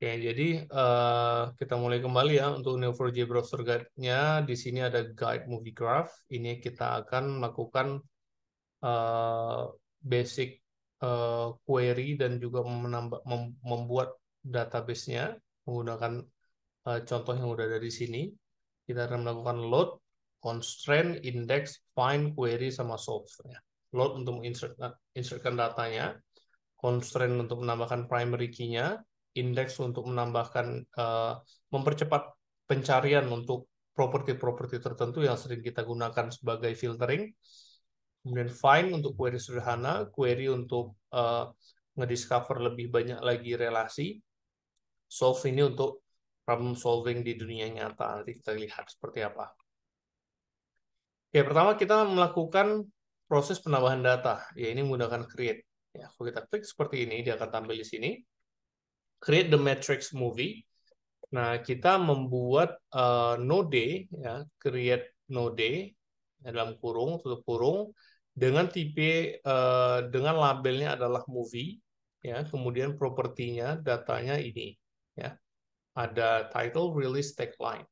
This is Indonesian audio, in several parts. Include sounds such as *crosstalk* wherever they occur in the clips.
Oke, jadi uh, kita mulai kembali ya untuk Neo4j browser guide-nya. Di sini ada guide movie graph. Ini kita akan melakukan uh, basic uh, query dan juga menambah mem membuat database-nya menggunakan uh, contoh yang sudah ada di sini. Kita akan melakukan load, constraint, index, find, query sama solve. Ya. Load untuk insert datanya, constraint untuk menambahkan primary key-nya, indeks untuk menambahkan uh, mempercepat pencarian untuk properti-properti tertentu yang sering kita gunakan sebagai filtering. Kemudian find untuk query sederhana, query untuk uh, ngediscover lebih banyak lagi relasi. Solve ini untuk problem solving di dunia nyata. Nanti kita lihat seperti apa. Oke pertama kita melakukan proses penambahan data. Ya, ini menggunakan create. Ya, kalau kita klik seperti ini, dia akan tampil di sini create the matrix movie. Nah, kita membuat uh, node, ya, create node dalam kurung tutup kurung dengan tipe uh, dengan labelnya adalah movie, ya. Kemudian propertinya datanya ini, ya. Ada title, release, tagline.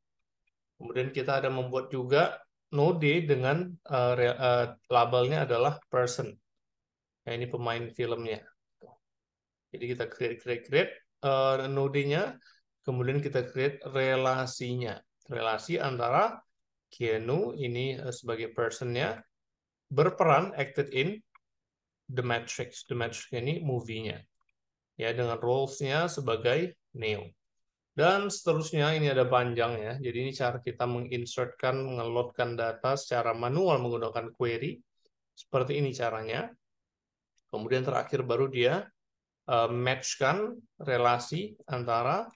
Kemudian kita ada membuat juga node dengan uh, uh, labelnya adalah person. Nah, ini pemain filmnya. Jadi kita create create create uh, nodenya, kemudian kita create relasinya. Relasi antara kienu ini eh, sebagai personnya berperan acted in The Matrix. The Matrix ini movie-nya. Ya, dengan roles-nya sebagai Neo. Dan seterusnya ini ada panjang ya. Jadi ini cara kita menginsertkan, mengelotkan data secara manual menggunakan query. Seperti ini caranya. Kemudian terakhir baru dia Eh, matchkan relasi antara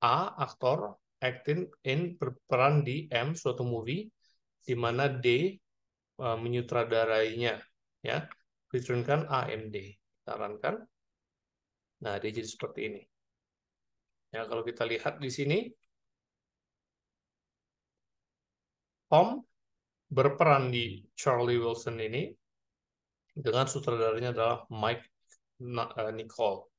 A aktor acting in berperan di M suatu movie di mana D uh, menyutradarainya ya M AMD sarankan nah dia jadi seperti ini ya kalau kita lihat di sini Tom berperan di Charlie Wilson ini dengan sutradaranya adalah Mike Eh, Nicole.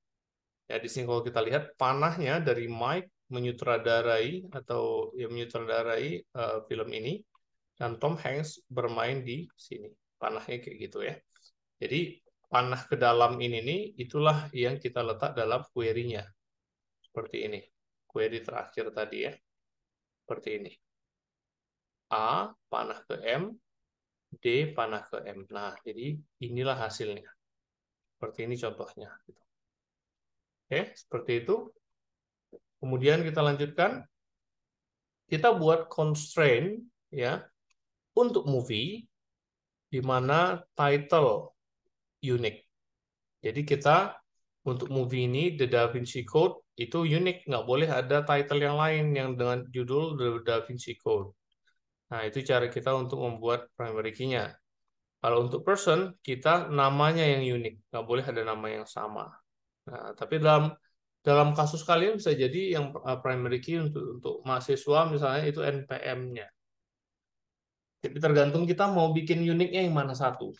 Ya, di sini kalau kita lihat panahnya dari Mike menyutradarai atau ya menyutradarai uh, eh, film ini dan Tom Hanks bermain di sini. Panahnya kayak gitu ya. Jadi panah ke dalam ini nih itulah yang kita letak dalam query-nya. Seperti ini. Query terakhir tadi ya. Seperti ini. A panah ke M, D panah ke M. Nah, jadi inilah hasilnya. Seperti ini contohnya. Gitu. Oke, seperti itu. Kemudian kita lanjutkan. Kita buat constraint ya untuk movie di mana title unique. Jadi kita untuk movie ini The Da Vinci Code itu unik, nggak boleh ada title yang lain yang dengan judul The Da Vinci Code. Nah, itu cara kita untuk membuat primary key-nya. Kalau untuk person, kita namanya yang unik, nggak boleh ada nama yang sama. Nah, tapi dalam dalam kasus kalian bisa jadi yang eh, primary key untuk, untuk mahasiswa misalnya itu NPM-nya. Jadi tergantung kita mau bikin uniknya yang mana satu.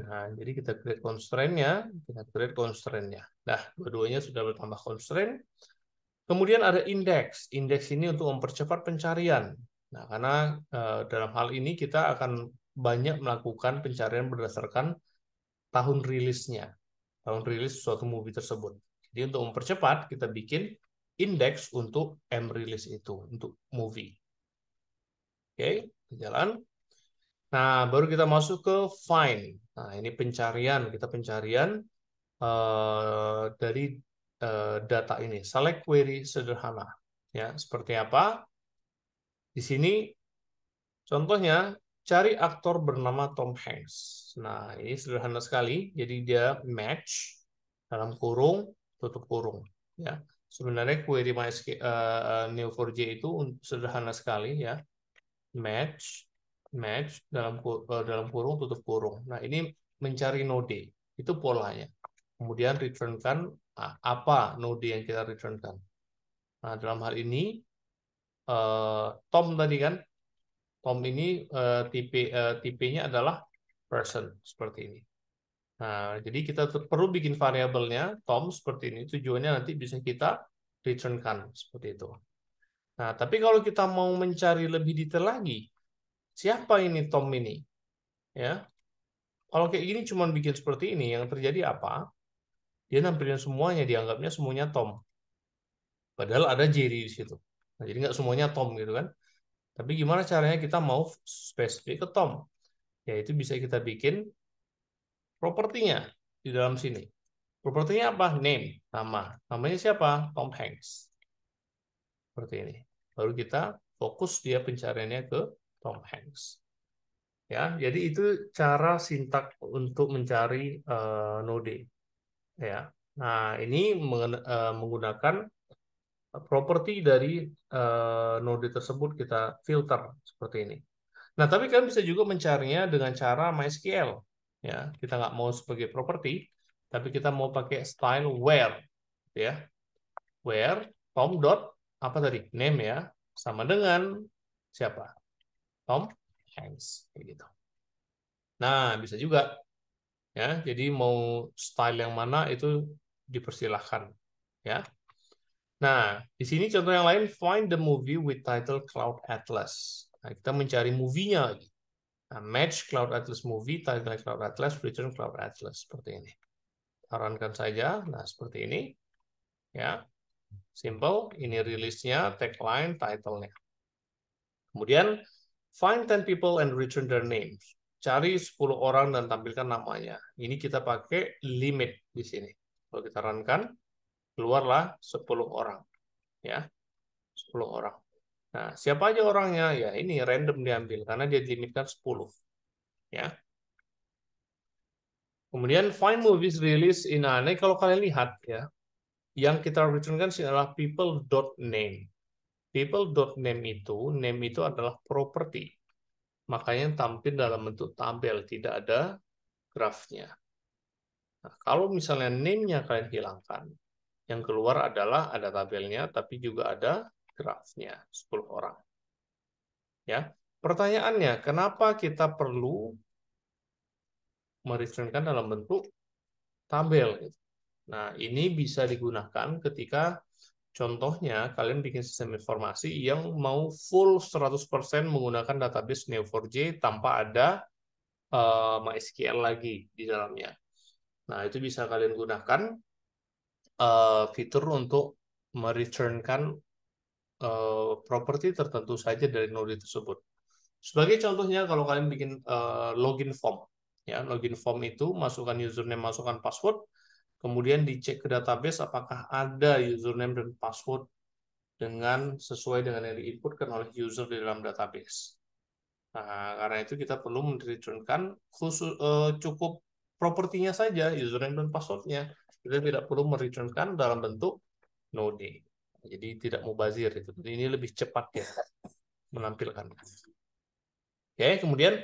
Nah, jadi kita create constraint-nya, kita create constraint-nya. Nah, dua-duanya sudah bertambah constraint. Kemudian ada index. Index ini untuk mempercepat pencarian. Nah, karena uh, dalam hal ini kita akan banyak melakukan pencarian berdasarkan tahun rilisnya, tahun rilis suatu movie tersebut. Jadi untuk mempercepat, kita bikin indeks untuk M rilis itu, untuk movie. Oke, okay, jalan. Nah, baru kita masuk ke find. Nah, ini pencarian, kita pencarian uh, dari uh, data ini. Select query sederhana. Ya, seperti apa? Di sini contohnya cari aktor bernama Tom Hanks. Nah, ini sederhana sekali. Jadi dia match dalam kurung, tutup kurung. Ya, sebenarnya query MySQL uh, eh, eh, Neo4j itu sederhana sekali ya. Match, match dalam uh, dalam kurung, tutup kurung. Nah, ini mencari node. Itu polanya. Kemudian returnkan ah, apa node yang kita returnkan. Nah, dalam hal ini uh, Tom tadi kan Tom ini uh, tipe uh, tipenya adalah person seperti ini. Nah, jadi kita perlu bikin variabelnya Tom seperti ini. Tujuannya nanti bisa kita returnkan seperti itu. Nah, tapi kalau kita mau mencari lebih detail lagi, siapa ini Tom ini? Ya. Kalau kayak gini cuma bikin seperti ini, yang terjadi apa? Dia nampilin semuanya, dianggapnya semuanya Tom. Padahal ada Jerry di situ. Nah, jadi nggak semuanya Tom gitu kan. Tapi gimana caranya kita mau spesifik ke Tom? Yaitu bisa kita bikin propertinya di dalam sini. Propertinya apa? Name, nama. Namanya siapa? Tom Hanks. Seperti ini. Baru kita fokus dia pencariannya ke Tom Hanks. Ya, jadi itu cara sintak untuk mencari uh, node. Ya. Nah, ini eh, menggunakan properti dari uh, node tersebut kita filter seperti ini. Nah, tapi kalian bisa juga mencarinya dengan cara MySQL. Ya, kita nggak mau sebagai properti, tapi kita mau pakai style where, ya, where tom dot apa tadi name ya sama dengan siapa Tom Hanks kayak gitu. Nah bisa juga ya jadi mau style yang mana itu dipersilahkan ya. Nah, di sini contoh yang lain, find the movie with title Cloud Atlas. Nah, kita mencari movie-nya lagi. Nah, match Cloud Atlas movie, title Cloud Atlas, return Cloud Atlas, seperti ini. Sarankan saja, nah seperti ini. Ya, simple, ini rilisnya, tagline, title-nya. Kemudian, find 10 people and return their names. Cari 10 orang dan tampilkan namanya. Ini kita pakai limit di sini. Kalau kita rankan, keluarlah 10 orang. Ya. 10 orang. Nah, siapa aja orangnya? Ya, ini random diambil karena dia limitkan 10. Ya. Kemudian find movies release in aneh kalau kalian lihat ya. Yang kita returnkan sih adalah people.name. People.name itu, name itu adalah property. Makanya tampil dalam bentuk tabel, tidak ada grafnya. Nah, kalau misalnya name-nya kalian hilangkan, yang keluar adalah ada tabelnya, tapi juga ada grafnya, 10 orang. Ya, Pertanyaannya, kenapa kita perlu merepresentasikan dalam bentuk tabel? Nah, ini bisa digunakan ketika contohnya kalian bikin sistem informasi yang mau full 100% menggunakan database Neo4j tanpa ada uh, MySQL lagi di dalamnya. Nah, itu bisa kalian gunakan uh, fitur untuk mereturnkan uh, properti tertentu saja dari node tersebut. Sebagai contohnya, kalau kalian bikin uh, login form, ya login form itu masukkan username, masukkan password, kemudian dicek ke database apakah ada username dan password dengan sesuai dengan yang diinputkan oleh user di dalam database. Nah, karena itu kita perlu menerjunkan khusus uh, cukup propertinya saja, username dan passwordnya kita tidak perlu mereturnkan dalam bentuk node. Jadi tidak mubazir itu. Ini lebih cepat ya menampilkan. Oke, okay, kemudian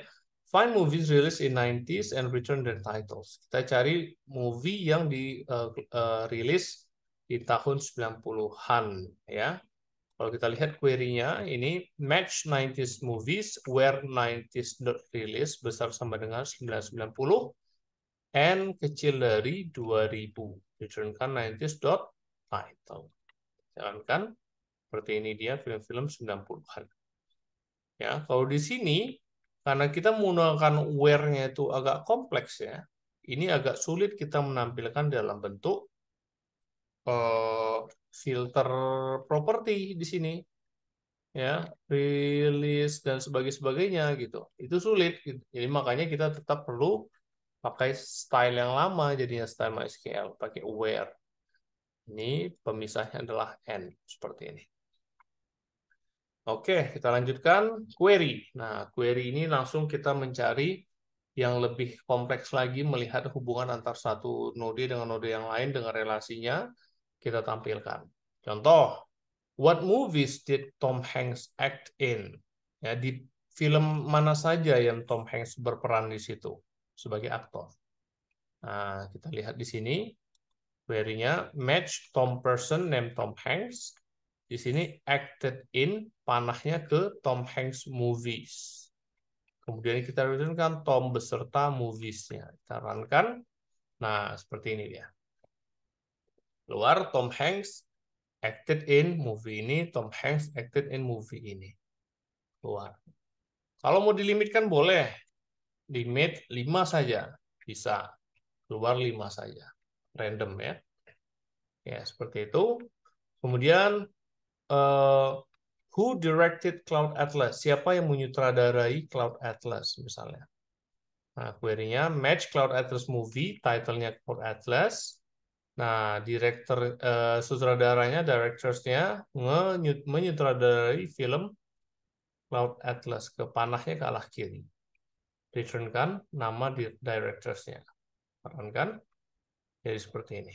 find movies released in 90s and return their titles. Kita cari movie yang di uh, uh, rilis di tahun 90-an ya. Kalau kita lihat query-nya ini match 90s movies where 90s release besar sama dengan 990 n kecil dari 2000. Diturunkan 90 jalan Jalankan seperti ini dia film-film 90-an. Ya, kalau di sini karena kita menggunakan where-nya itu agak kompleks ya. Ini agak sulit kita menampilkan dalam bentuk eh, filter property di sini. Ya, release dan sebagainya gitu. Itu sulit gitu. Jadi makanya kita tetap perlu pakai style yang lama jadinya style MySQL pakai where ini pemisahnya adalah n seperti ini Oke, kita lanjutkan query. Nah, query ini langsung kita mencari yang lebih kompleks lagi melihat hubungan antar satu node dengan node yang lain dengan relasinya kita tampilkan. Contoh, what movies did Tom Hanks act in? Ya, di film mana saja yang Tom Hanks berperan di situ? sebagai aktor. Nah, kita lihat di sini query-nya match Tom person name Tom Hanks. Di sini acted in panahnya ke Tom Hanks movies. Kemudian kita returnkan Tom beserta movies-nya. Kita runkan. Nah, seperti ini dia. luar Tom Hanks acted in movie ini, Tom Hanks acted in movie ini. luar. Kalau mau dilimitkan boleh, limit 5 saja. Bisa keluar 5 saja. Random ya. Ya, seperti itu. Kemudian uh, who directed Cloud Atlas? Siapa yang menyutradarai Cloud Atlas misalnya? Nah, query-nya match Cloud Atlas movie, title-nya Cloud Atlas. Nah, director uh, sutradaranya, directors-nya menyutradarai film Cloud Atlas ke panahnya ke arah kiri returnkan nama directorsnya. nya kan? Jadi seperti ini.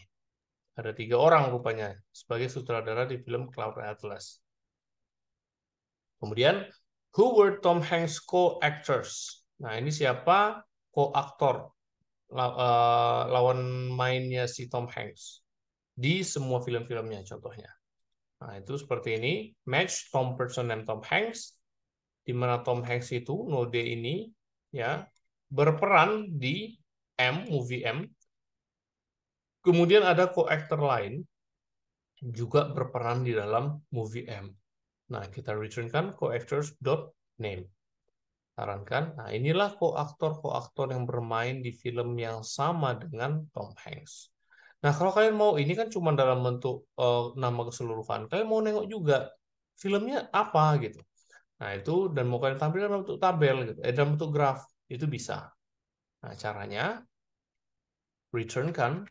Ada tiga orang rupanya sebagai sutradara di film Cloud Atlas. Kemudian, who were Tom Hanks co-actors? Nah, ini siapa co-aktor eh, lawan mainnya si Tom Hanks di semua film-filmnya contohnya. Nah, itu seperti ini. Match Tom Person dan Tom Hanks. Di mana Tom Hanks itu, node ini, ya berperan di M movie M. Kemudian ada co-actor lain juga berperan di dalam movie M. Nah, kita returnkan co-actors.name. Sarankan. Nah, inilah co-aktor co-aktor yang bermain di film yang sama dengan Tom Hanks. Nah, kalau kalian mau, ini kan cuma dalam bentuk uh, nama keseluruhan. Kalian mau nengok juga filmnya apa gitu. Nah, itu dan mau kalian tampilkan dalam bentuk tabel, gitu. eh, dalam bentuk graf, itu bisa. Nah, caranya, returnkan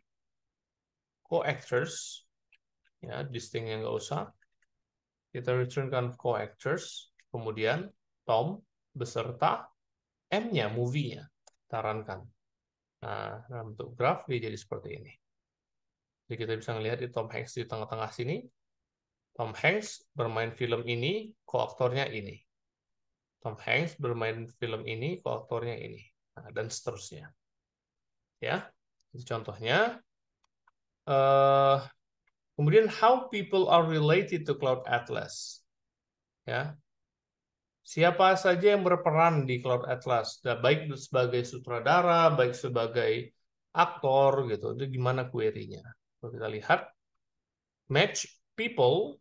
co-actors ya, distinct yang nggak usah, kita returnkan co-actors kemudian Tom beserta M-nya, movie-nya, tarankan. Nah, dalam bentuk graf, dia jadi seperti ini. Jadi kita bisa melihat di Tom Hanks di tengah-tengah sini, Tom Hanks bermain film ini, koaktornya ini. Tom Hanks bermain film ini, koaktornya ini. Nah, dan seterusnya. Ya, itu contohnya. Uh, kemudian how people are related to Cloud Atlas. Ya. Siapa saja yang berperan di Cloud Atlas, nah, baik sebagai sutradara, baik sebagai aktor gitu. Itu gimana query-nya? Kalau kita lihat match people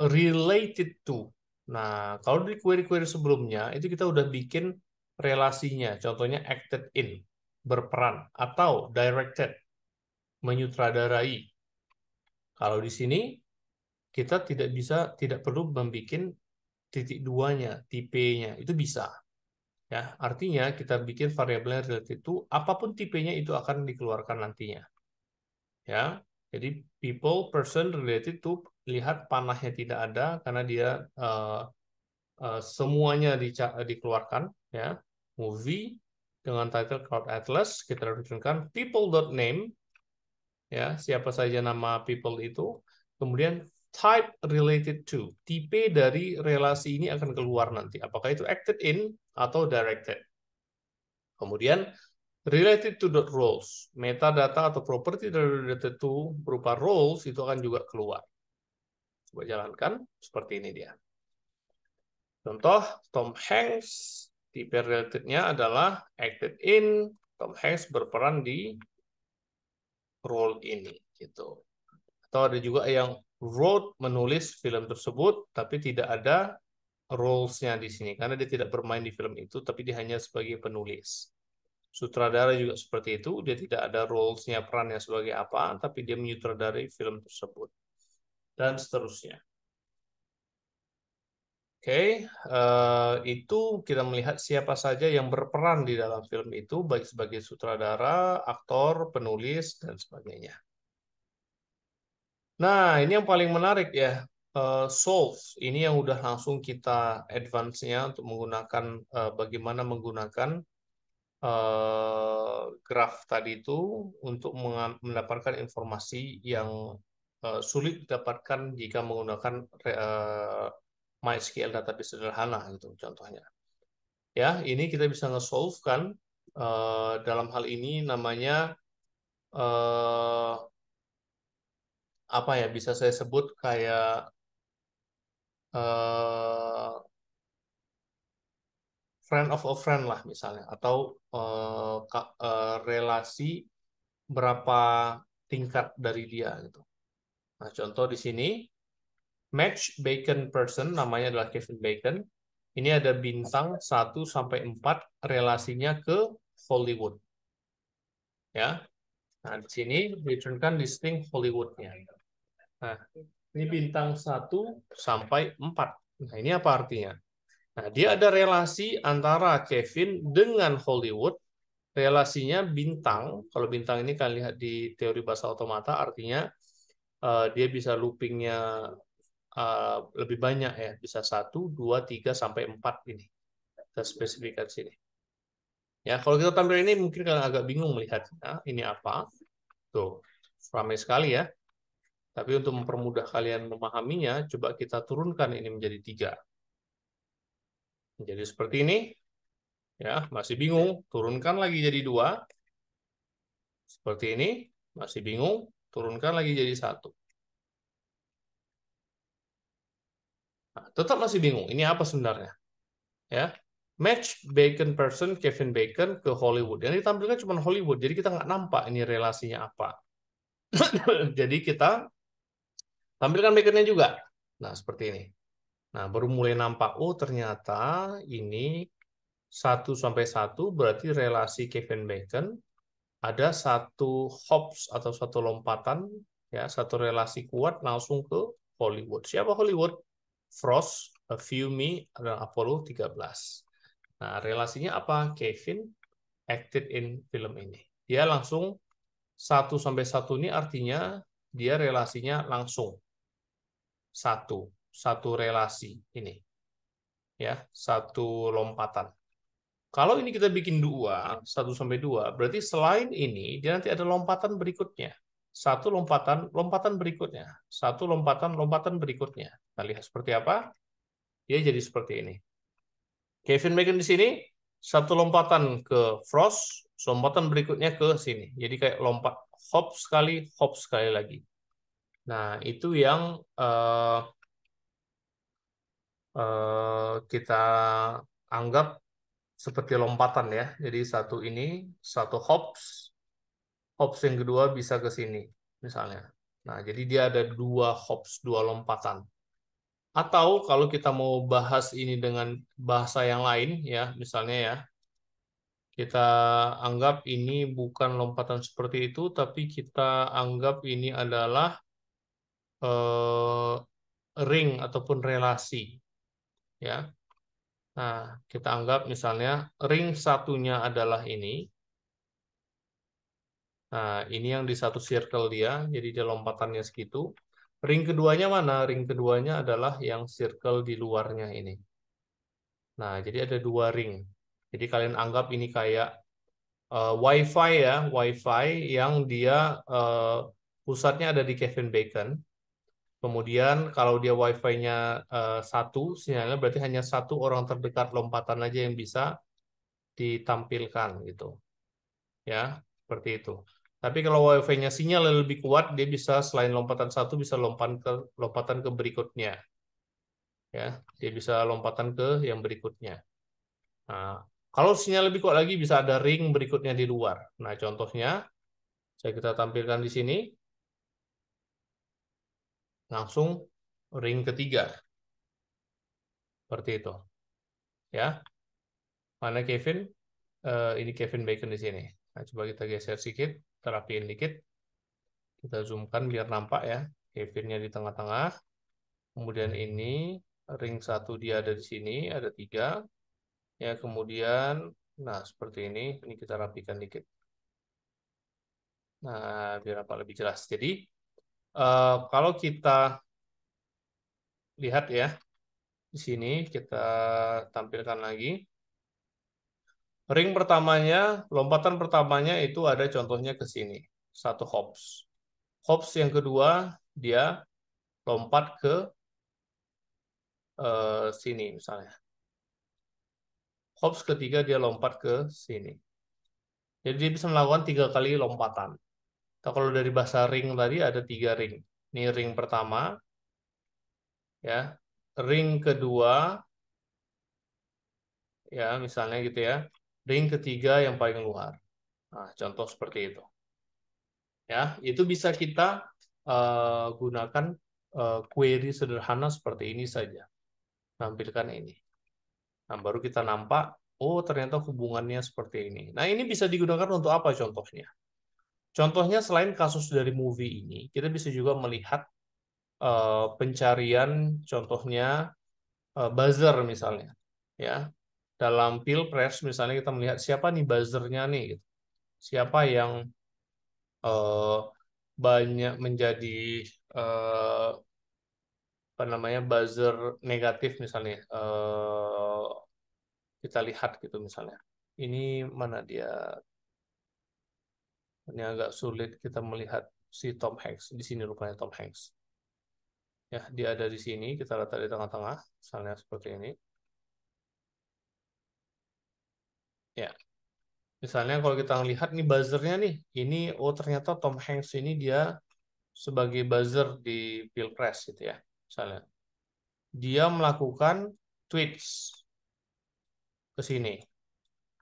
related to. Nah, kalau di query-query sebelumnya, itu kita udah bikin relasinya. Contohnya acted in, berperan, atau directed, menyutradarai. Kalau di sini, kita tidak bisa, tidak perlu membuat titik duanya, tipenya. Itu bisa. Ya, artinya kita bikin variabelnya related to, apapun tipenya itu akan dikeluarkan nantinya. Ya, jadi people, person related to lihat panahnya tidak ada karena dia uh, uh, semuanya di, dikeluarkan ya movie dengan title Cloud Atlas kita runtunkan people.name ya siapa saja nama people itu kemudian type related to tipe dari relasi ini akan keluar nanti apakah itu acted in atau directed kemudian related to dot roles metadata atau property related to berupa roles itu akan juga keluar Coba jalankan seperti ini dia. Contoh Tom Hanks tipe relatednya adalah acted in. Tom Hanks berperan di role ini gitu. Atau ada juga yang wrote menulis film tersebut tapi tidak ada roles-nya di sini karena dia tidak bermain di film itu tapi dia hanya sebagai penulis. Sutradara juga seperti itu, dia tidak ada roles-nya perannya sebagai apa tapi dia menyutradari film tersebut dan seterusnya. Oke, okay, uh, eh, itu kita melihat siapa saja yang berperan di dalam film itu, baik sebagai sutradara, aktor, penulis, dan sebagainya. Nah, ini yang paling menarik ya, uh, eh, solve. Ini yang udah langsung kita advance-nya untuk menggunakan uh, bagaimana menggunakan uh, graf tadi itu untuk mendapatkan informasi yang Eh, sulit didapatkan jika menggunakan uh, MySQL database sederhana gitu contohnya. Ya, ini kita bisa nge-solve kan uh, eh, dalam hal ini namanya uh, apa ya bisa saya sebut kayak uh, friend of a friend lah misalnya atau uh, uh, relasi berapa tingkat dari dia gitu. Nah, contoh di sini, match Bacon person, namanya adalah Kevin Bacon. Ini ada bintang 1 sampai 4 relasinya ke Hollywood. Ya. Nah, di sini diturunkan listing Hollywood-nya. Nah, ini bintang 1 sampai 4. Nah, ini apa artinya? Nah, dia ada relasi antara Kevin dengan Hollywood. Relasinya bintang, kalau bintang ini kalian lihat di teori bahasa otomata, artinya uh, dia bisa loopingnya uh, lebih banyak ya, bisa satu, dua, tiga sampai empat ini kita spesifikkan sini. Ya, kalau kita tampil ini mungkin kalian agak bingung melihatnya, ini apa? Tuh, ramai sekali ya. Tapi untuk mempermudah kalian memahaminya, coba kita turunkan ini menjadi tiga. Menjadi seperti ini. Ya, masih bingung, turunkan lagi jadi dua. Seperti ini, masih bingung, Turunkan lagi jadi satu. Nah, tetap masih bingung, ini apa sebenarnya? Ya, match Bacon person Kevin Bacon ke Hollywood. Yang ditampilkan cuma Hollywood, jadi kita nggak nampak ini relasinya apa. *coughs* jadi kita tampilkan Baconnya juga. Nah, seperti ini. Nah, baru mulai nampak, oh ternyata ini satu sampai satu berarti relasi Kevin Bacon ada satu hops atau satu lompatan ya satu relasi kuat langsung ke Hollywood. Siapa Hollywood? Frost, A Few Me, dan Apollo 13. Nah, relasinya apa? Kevin acted in film ini. Dia langsung satu sampai satu ini artinya dia relasinya langsung. Satu, satu relasi ini. Ya, satu lompatan. Kalau ini kita bikin dua, hmm. satu sampai dua, berarti selain ini dia nanti ada lompatan berikutnya. Satu lompatan, lompatan berikutnya. Satu lompatan, lompatan berikutnya. Kita nah, lihat seperti apa. Dia jadi seperti ini. Kevin Bacon di sini, satu lompatan ke Frost, lompatan berikutnya ke sini. Jadi kayak lompat hop sekali, hop sekali lagi. Nah, itu yang uh, uh, kita anggap seperti lompatan ya. Jadi satu ini, satu hops, hops yang kedua bisa ke sini misalnya. Nah, jadi dia ada dua hops, dua lompatan. Atau kalau kita mau bahas ini dengan bahasa yang lain ya, misalnya ya, kita anggap ini bukan lompatan seperti itu, tapi kita anggap ini adalah eh, ring ataupun relasi. Ya, Nah, kita anggap misalnya ring satunya adalah ini. Nah, ini yang di satu circle dia, jadi dia lompatannya segitu. Ring keduanya mana? Ring keduanya adalah yang circle di luarnya ini. Nah, jadi ada dua ring. Jadi kalian anggap ini kayak uh, WiFi ya, WiFi yang dia uh, pusatnya ada di Kevin Bacon. Kemudian kalau dia wi fi nya uh, eh, satu, sinyalnya berarti hanya satu orang terdekat lompatan aja yang bisa ditampilkan gitu. Ya, seperti itu. Tapi kalau wi fi nya sinyal lebih kuat, dia bisa selain lompatan satu bisa lompatan ke lompatan ke berikutnya. Ya, dia bisa lompatan ke yang berikutnya. Nah, kalau sinyal lebih kuat lagi bisa ada ring berikutnya di luar. Nah, contohnya saya kita tampilkan di sini langsung ring ketiga. Seperti itu. Ya. Mana Kevin? Uh, ini Kevin Bacon di sini. Nah, coba kita geser sedikit, terapiin dikit. Kita zoomkan biar nampak ya. Kevinnya di tengah-tengah. Kemudian ini ring satu dia ada di sini, ada tiga. Ya, kemudian, nah seperti ini. Ini kita rapikan dikit. Nah, biar apa lebih jelas. Jadi, Uh, kalau kita lihat ya, di sini kita tampilkan lagi. Ring pertamanya, lompatan pertamanya itu ada contohnya ke sini. Satu hops. Hops yang kedua, dia lompat ke uh, sini misalnya. Hops ketiga, dia lompat ke sini. Jadi dia bisa melakukan tiga kali lompatan. Nah, kalau dari bahasa ring tadi ada tiga ring. Ini ring pertama, ya, ring kedua, ya, misalnya gitu ya, ring ketiga yang paling luar. Nah, contoh seperti itu. Ya, itu bisa kita uh, gunakan uh, query sederhana seperti ini saja. tampilkan ini. Nah, baru kita nampak, oh ternyata hubungannya seperti ini. Nah, ini bisa digunakan untuk apa contohnya? Contohnya selain kasus dari movie ini, kita bisa juga melihat uh, pencarian contohnya uh, buzzer misalnya, ya. Dalam pilpres misalnya kita melihat siapa nih buzzernya nih, gitu. siapa yang uh, banyak menjadi uh, apa namanya buzzer negatif misalnya, uh, kita lihat gitu misalnya. Ini mana dia ini agak sulit kita melihat si Tom Hanks. Di sini rupanya Tom Hanks. Ya, dia ada di sini. Kita letak di tengah-tengah. Misalnya seperti ini. Ya. Misalnya kalau kita lihat nih buzzernya nih. Ini, oh ternyata Tom Hanks ini dia sebagai buzzer di Pilpres gitu ya. Misalnya. Dia melakukan tweets ke sini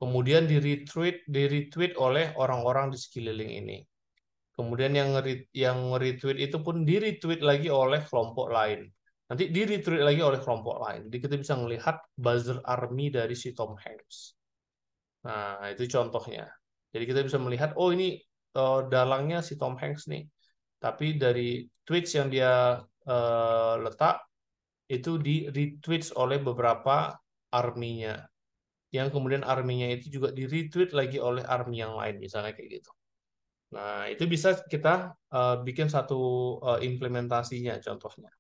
kemudian di retweet di retweet oleh orang-orang di sekeliling ini kemudian yang yang retweet itu pun di retweet lagi oleh kelompok lain nanti di retweet lagi oleh kelompok lain jadi kita bisa melihat buzzer army dari si Tom Hanks nah itu contohnya jadi kita bisa melihat oh ini uh, dalangnya si Tom Hanks nih tapi dari tweets yang dia uh, letak itu di retweet oleh beberapa arminya yang kemudian arminya itu juga di retweet lagi oleh army yang lain misalnya kayak gitu. Nah itu bisa kita uh, bikin satu uh, implementasinya contohnya,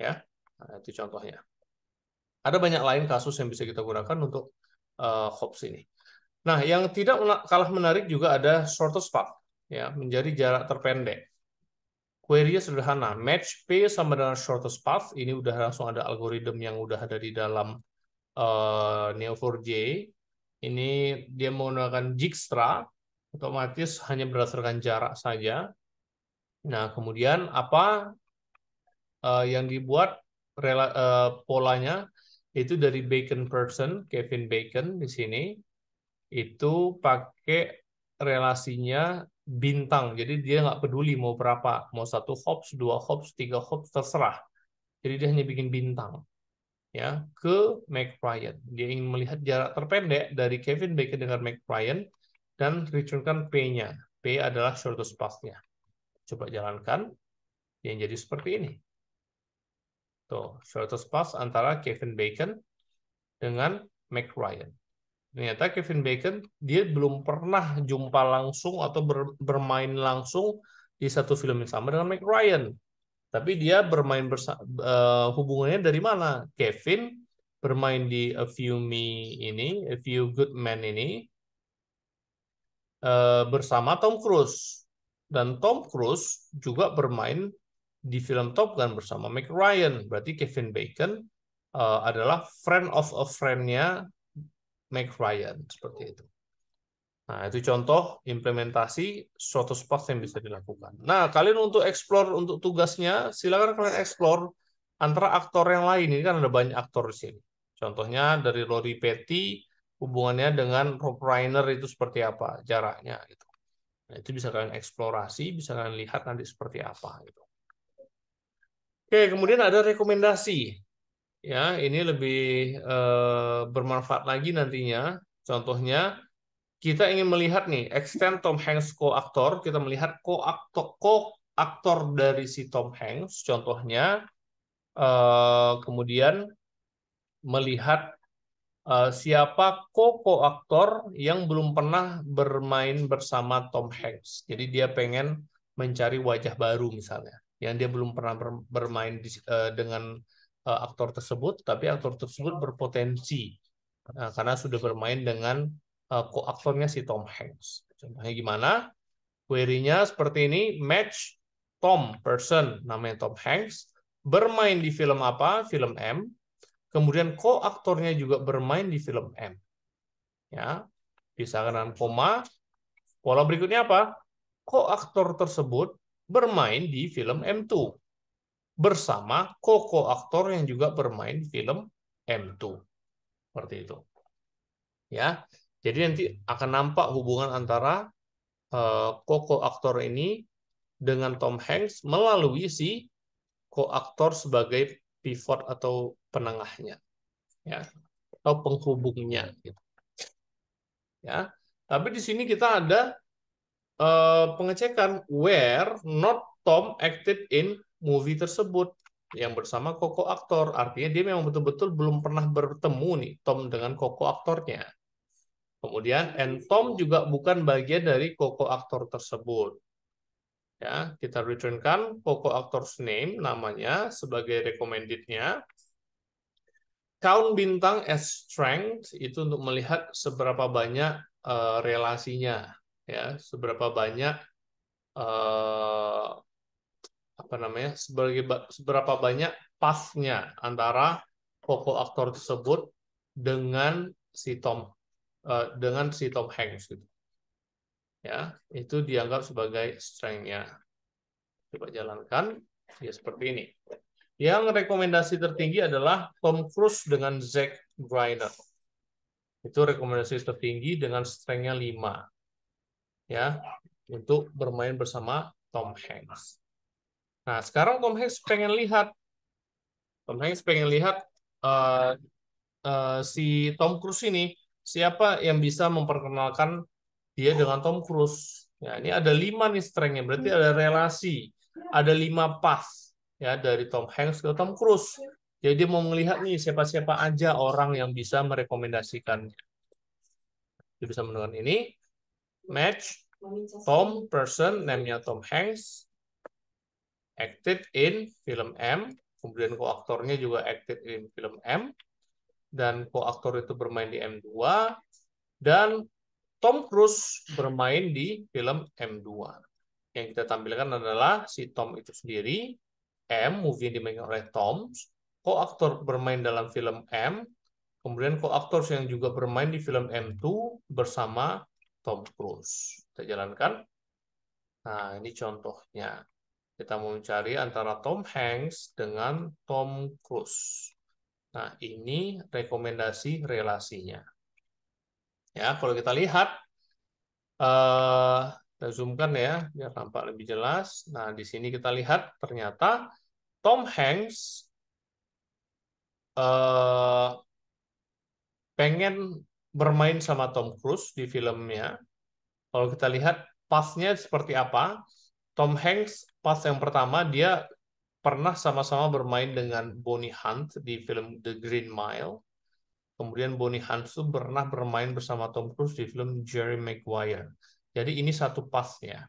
ya nah, itu contohnya. Ada banyak lain kasus yang bisa kita gunakan untuk uh, eh, hops ini. Nah yang tidak kalah menarik juga ada shortest path, ya menjadi jarak terpendek. query sederhana, match P sama dengan shortest path, ini udah langsung ada algoritma yang udah ada di dalam uh, eh, Neo4j ini dia menggunakan Jikstra otomatis hanya berdasarkan jarak saja. Nah, kemudian apa uh, yang dibuat rela, uh, polanya itu dari Bacon Person, Kevin Bacon di sini itu pakai relasinya bintang. Jadi dia nggak peduli mau berapa, mau satu hops, dua hops, tiga hops terserah. Jadi dia hanya bikin bintang ya ke Mac Ryan. Dia ingin melihat jarak terpendek dari Kevin Bacon dengan Mac Ryan dan return P-nya. P adalah shortest path-nya. Coba jalankan, yang jadi seperti ini. Tuh, shortest path antara Kevin Bacon dengan Mac Ryan. Ternyata Kevin Bacon, dia belum pernah jumpa langsung atau bermain langsung di satu film yang sama dengan Mac Ryan. Tapi dia bermain bersa uh, hubungannya dari mana? Kevin bermain di A Few Me ini, A Few Good Men ini, uh, bersama Tom Cruise. Dan Tom Cruise juga bermain di film Top Gun bersama Meg Ryan. Berarti Kevin Bacon uh, adalah friend of a friendnya nya Ryan. Seperti itu. Nah, itu contoh implementasi suatu spot yang bisa dilakukan. Nah, kalian untuk explore untuk tugasnya, silakan kalian explore antara aktor yang lain. Ini kan ada banyak aktor di sini. Contohnya dari Lori Petty, hubungannya dengan Rob Reiner itu seperti apa jaraknya. Gitu. Nah, itu bisa kalian eksplorasi, bisa kalian lihat nanti seperti apa. Gitu. Oke, kemudian ada rekomendasi. Ya, ini lebih eh, bermanfaat lagi nantinya. Contohnya, kita ingin melihat nih extend Tom Hanks co-aktor, kita melihat co-aktor co-aktor dari si Tom Hanks, contohnya uh, kemudian melihat uh, siapa co-aktor yang belum pernah bermain bersama Tom Hanks. Jadi dia pengen mencari wajah baru misalnya, yang dia belum pernah bermain di, uh, dengan uh, aktor tersebut, tapi aktor tersebut berpotensi uh, karena sudah bermain dengan Eh, koaktornya si Tom Hanks. Contohnya gimana? Query-nya seperti ini, match Tom person namanya Tom Hanks bermain di film apa? Film M. Kemudian koaktornya juga bermain di film M. Ya. Bisa dengan koma. Pola berikutnya apa? Koaktor tersebut bermain di film M2 bersama ko aktor yang juga bermain di film M2. Seperti itu. Ya. Jadi nanti akan nampak hubungan antara uh, aktor ini dengan Tom Hanks melalui si koaktor sebagai pivot atau penengahnya ya atau penghubungnya gitu. Ya. Tapi di sini kita ada uh, pengecekan where not Tom acted in movie tersebut yang bersama koko aktor artinya dia memang betul-betul belum pernah bertemu nih Tom dengan koko aktornya Kemudian entom juga bukan bagian dari koko aktor tersebut. Ya, kita returnkan koko aktor's name namanya sebagai recommended-nya. Count bintang as strength itu untuk melihat seberapa banyak uh, relasinya, ya, seberapa banyak uh, apa namanya sebagai seberapa banyak pasnya antara koko aktor tersebut dengan si Tom Eh, dengan si Tom Hanks gitu. Ya, itu dianggap sebagai strength Coba jalankan, ya seperti ini. Yang rekomendasi tertinggi adalah Tom Cruise dengan Zack Briner. Itu rekomendasi tertinggi dengan strength-nya 5. Ya, untuk bermain bersama Tom Hanks. Nah, sekarang Tom Hanks pengen lihat Tom Hanks pengen lihat uh, uh, si Tom Cruise ini siapa yang bisa memperkenalkan dia dengan Tom Cruise. Ya, ini ada lima nih strengthnya, berarti ada relasi, ada lima pas ya dari Tom Hanks ke Tom Cruise. Jadi mau melihat nih siapa-siapa aja orang yang bisa merekomendasikannya. Dia bisa menemukan ini, match, Tom, person, namanya Tom Hanks, acted in film M, kemudian koaktornya juga acted in film M, dan co-aktor itu bermain di M2 dan Tom Cruise bermain di film M2. Yang kita tampilkan adalah si Tom itu sendiri, M movie yang dimainkan oleh Tom, Co-aktor bermain dalam film M, kemudian co koaktor yang juga bermain di film M2 bersama Tom Cruise. Kita jalankan. Nah, ini contohnya. Kita mau mencari antara Tom Hanks dengan Tom Cruise. Nah, ini rekomendasi relasinya. Ya, kalau kita lihat, eh, kita zoomkan ya, biar tampak lebih jelas. Nah, di sini kita lihat ternyata Tom Hanks eh, pengen bermain sama Tom Cruise di filmnya. Kalau kita lihat pasnya seperti apa, Tom Hanks pas yang pertama dia pernah sama-sama bermain dengan Bonnie Hunt di film The Green Mile. Kemudian Bonnie Hunt itu pernah bermain bersama Tom Cruise di film Jerry Maguire. Jadi ini satu pasnya.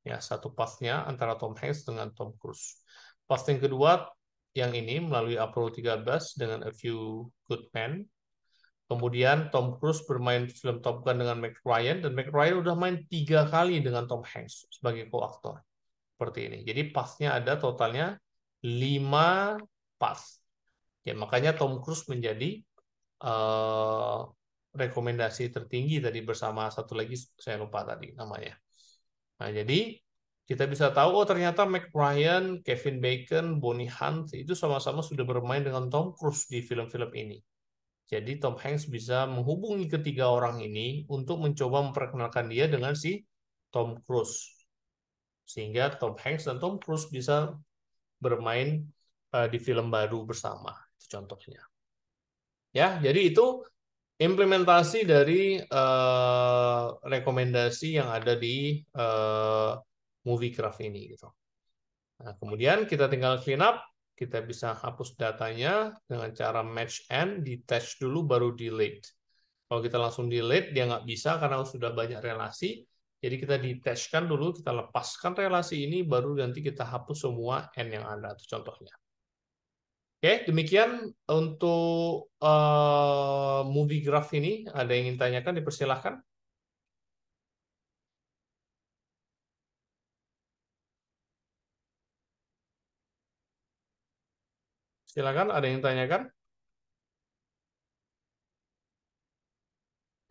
Ya, satu pasnya antara Tom Hanks dengan Tom Cruise. Pas yang kedua yang ini melalui Apollo 13 dengan A Few Good Men. Kemudian Tom Cruise bermain film Top Gun dengan Mac Ryan dan Mac Ryan udah main tiga kali dengan Tom Hanks sebagai co-aktor seperti ini. Jadi pasnya ada totalnya 5 pas. Ya, makanya Tom Cruise menjadi uh, rekomendasi tertinggi tadi bersama satu lagi saya lupa tadi namanya. Nah, jadi kita bisa tahu oh ternyata Mac Ryan, Kevin Bacon, Bonnie Hunt itu sama-sama sudah bermain dengan Tom Cruise di film-film ini. Jadi Tom Hanks bisa menghubungi ketiga orang ini untuk mencoba memperkenalkan dia dengan si Tom Cruise sehingga Tom Hanks dan Tom Cruise bisa bermain uh, di film baru bersama itu contohnya ya jadi itu implementasi dari uh, rekomendasi yang ada di uh, eh, MovieCraft ini gitu nah, kemudian kita tinggal clean up kita bisa hapus datanya dengan cara match and detach dulu baru delete kalau kita langsung delete dia nggak bisa karena sudah banyak relasi jadi kita diteskan dulu, kita lepaskan relasi ini, baru nanti kita hapus semua N yang ada. Itu contohnya. Oke, demikian untuk uh, movie graph ini. Ada yang ingin tanyakan, dipersilahkan. Silakan, ada yang tanyakan?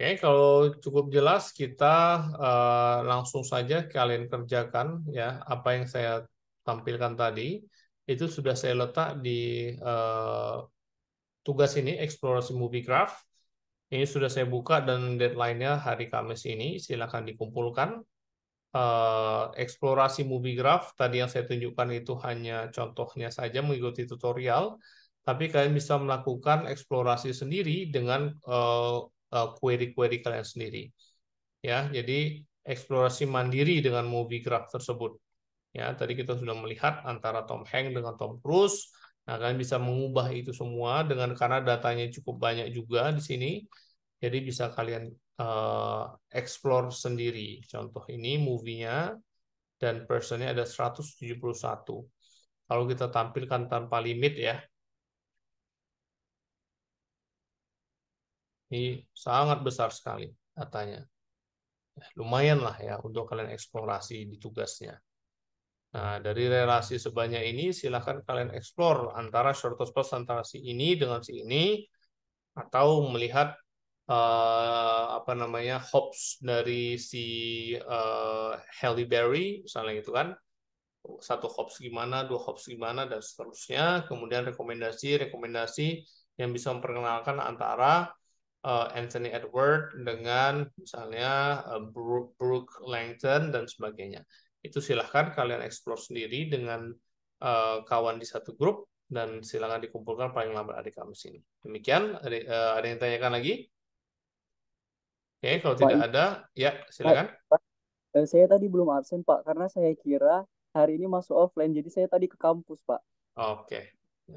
Oke, kalau cukup jelas kita uh, langsung saja kalian kerjakan ya apa yang saya tampilkan tadi itu sudah saya letak di uh, tugas ini eksplorasi movie graph. Ini sudah saya buka dan deadline-nya hari Kamis ini. Silakan dikumpulkan. Uh, eksplorasi movie graph tadi yang saya tunjukkan itu hanya contohnya saja mengikuti tutorial, tapi kalian bisa melakukan eksplorasi sendiri dengan uh, Eh, query-query kalian sendiri. Ya, jadi eksplorasi mandiri dengan movie graph tersebut. Ya, tadi kita sudah melihat antara Tom Hanks dengan Tom Cruise. Nah, kalian bisa mengubah itu semua dengan karena datanya cukup banyak juga di sini. Jadi bisa kalian uh, explore sendiri. Contoh ini movie-nya dan personnya ada 171. Kalau kita tampilkan tanpa limit ya, Ini sangat besar sekali datanya. Ya, lumayan lah ya untuk kalian eksplorasi di tugasnya. Nah, dari relasi sebanyak ini, silahkan kalian eksplor antara shortest path antara si ini dengan si ini, atau melihat uh, apa namanya hops dari si uh, Halle Berry, misalnya gitu kan, satu hops gimana, dua hops gimana, dan seterusnya. Kemudian rekomendasi-rekomendasi yang bisa memperkenalkan antara uh, Anthony Edward dengan misalnya uh, Brooke Langton dan sebagainya. Itu silahkan kalian eksplor sendiri dengan uh, kawan di satu grup dan silakan dikumpulkan paling lambat hari Kamis ini. Demikian, ada, uh, ada yang tanyakan lagi? Oke, okay, kalau Pak, tidak ada, ya silakan. Pak, saya tadi belum absen Pak, karena saya kira hari ini masuk offline, jadi saya tadi ke kampus Pak. Oke, okay.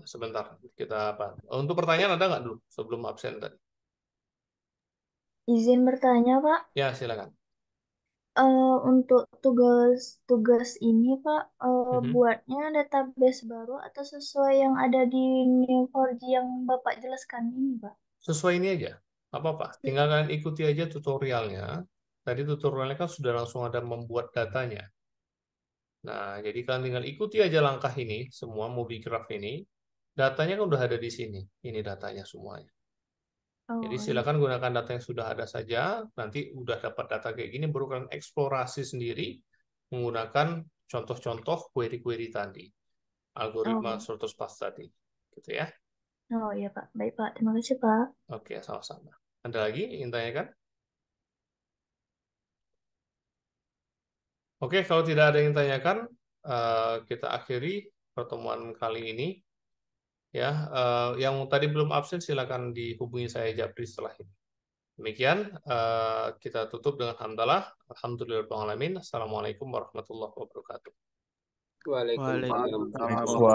sebentar kita apa? Untuk pertanyaan ada nggak dulu sebelum absen tadi? Izin bertanya, Pak. Ya, silakan. Uh, untuk tugas-tugas ini, Pak, eh, Mm-hmm. buatnya database baru atau sesuai yang ada di new 4 G yang Bapak jelaskan ini, Pak? Sesuai ini aja, apa-apa. Tinggal kalian ikuti aja tutorialnya. Tadi tutorialnya kan sudah langsung ada membuat datanya. Nah, jadi kalian tinggal ikuti aja langkah ini, semua movie graph ini. Datanya kan udah ada di sini. Ini datanya semuanya. Jadi oh, iya. silakan gunakan data yang sudah ada saja. Nanti udah dapat data kayak gini, baru kalian eksplorasi sendiri menggunakan contoh-contoh query-query tadi, algoritma oh. surtus pas tadi, gitu ya. Oh iya Pak, baik Pak, terima kasih Pak. Oke, sama-sama. Ada lagi ingin tanyakan? Oke, kalau tidak ada yang tanyakan, eh, kita akhiri pertemuan kali ini. Ya, uh, yang tadi belum absen silakan dihubungi saya Japri setelah ini. Demikian uh, kita tutup dengan hamdalah. Alhamdulillahirobbilalamin. Assalamualaikum warahmatullahi wabarakatuh. Waalaikumsalam. Waalaikumsalam.